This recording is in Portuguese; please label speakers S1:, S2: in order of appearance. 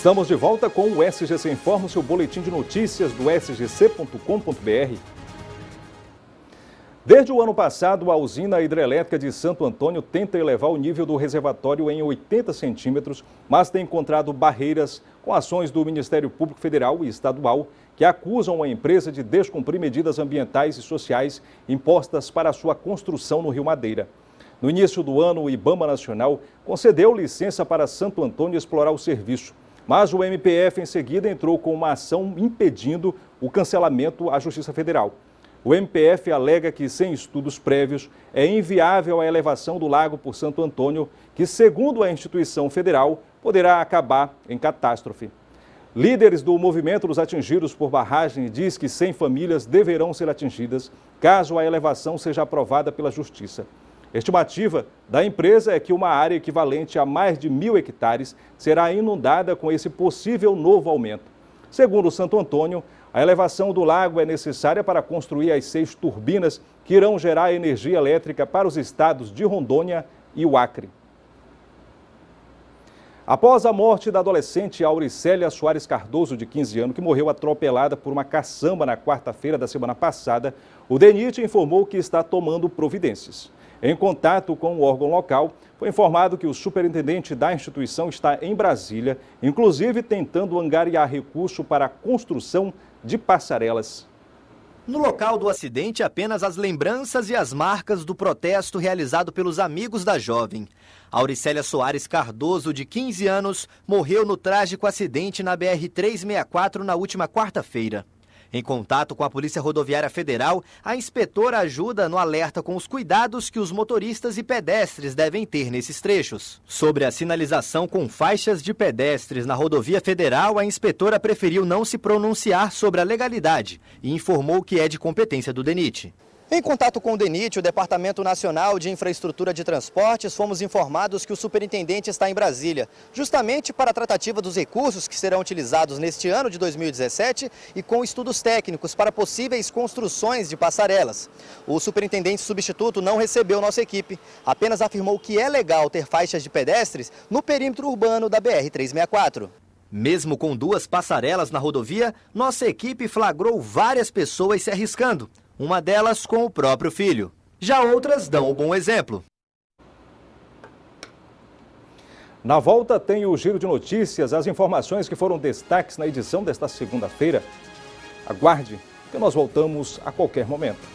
S1: Estamos de volta com o SGC Informa, seu boletim de notícias do sgc.com.br. Desde o ano passado, a usina hidrelétrica de Santo Antônio tenta elevar o nível do reservatório em 80 centímetros, mas tem encontrado barreiras com ações do Ministério Público Federal e Estadual que acusam a empresa de descumprir medidas ambientais e sociais impostas para sua construção no Rio Madeira. No início do ano, o IBAMA Nacional concedeu licença para Santo Antônio explorar o serviço. Mas o MPF, em seguida, entrou com uma ação impedindo o cancelamento à Justiça Federal. O MPF alega que, sem estudos prévios, é inviável a elevação do lago por Santo Antônio, que, segundo a instituição federal, poderá acabar em catástrofe. Líderes do movimento dos atingidos por barragem diz que 100 famílias deverão ser atingidas caso a elevação seja aprovada pela Justiça estimativa da empresa é que uma área equivalente a mais de mil hectares será inundada com esse possível novo aumento. Segundo o Santo Antônio, a elevação do lago é necessária para construir as seis turbinas que irão gerar energia elétrica para os estados de Rondônia e o Acre. Após a morte da adolescente Auricélia Soares Cardoso, de 15 anos, que morreu atropelada por uma caçamba na quarta-feira da semana passada, o DENIT informou que está tomando providências. Em contato com o órgão local, foi informado que o superintendente da instituição está em Brasília, inclusive tentando angariar recurso para a construção de passarelas. No local do acidente, apenas as lembranças e as marcas do protesto realizado pelos amigos
S2: da jovem. Auricélia Soares Cardoso, de 15 anos, morreu no trágico acidente na BR-364 na última quarta-feira. Em contato com a Polícia Rodoviária Federal, a inspetora ajuda no alerta com os cuidados que os motoristas e pedestres devem ter nesses trechos. Sobre a sinalização com faixas de pedestres na rodovia federal, a inspetora preferiu não se pronunciar sobre a legalidade e informou que é de competência do DENIT. Em contato com o DENIT, o Departamento Nacional de Infraestrutura de Transportes, fomos informados que o superintendente está em Brasília, justamente para a tratativa dos recursos que serão utilizados neste ano de 2017 e com estudos técnicos para possíveis construções de passarelas. O superintendente substituto não recebeu nossa equipe, apenas afirmou que é legal ter faixas de pedestres no perímetro urbano da BR-364. Mesmo com duas passarelas na rodovia, nossa equipe flagrou várias pessoas se arriscando
S1: uma delas com o próprio filho. Já outras dão o bom exemplo. Na volta tem o giro de notícias, as informações que foram destaques na edição desta segunda-feira. Aguarde, que nós voltamos a qualquer momento.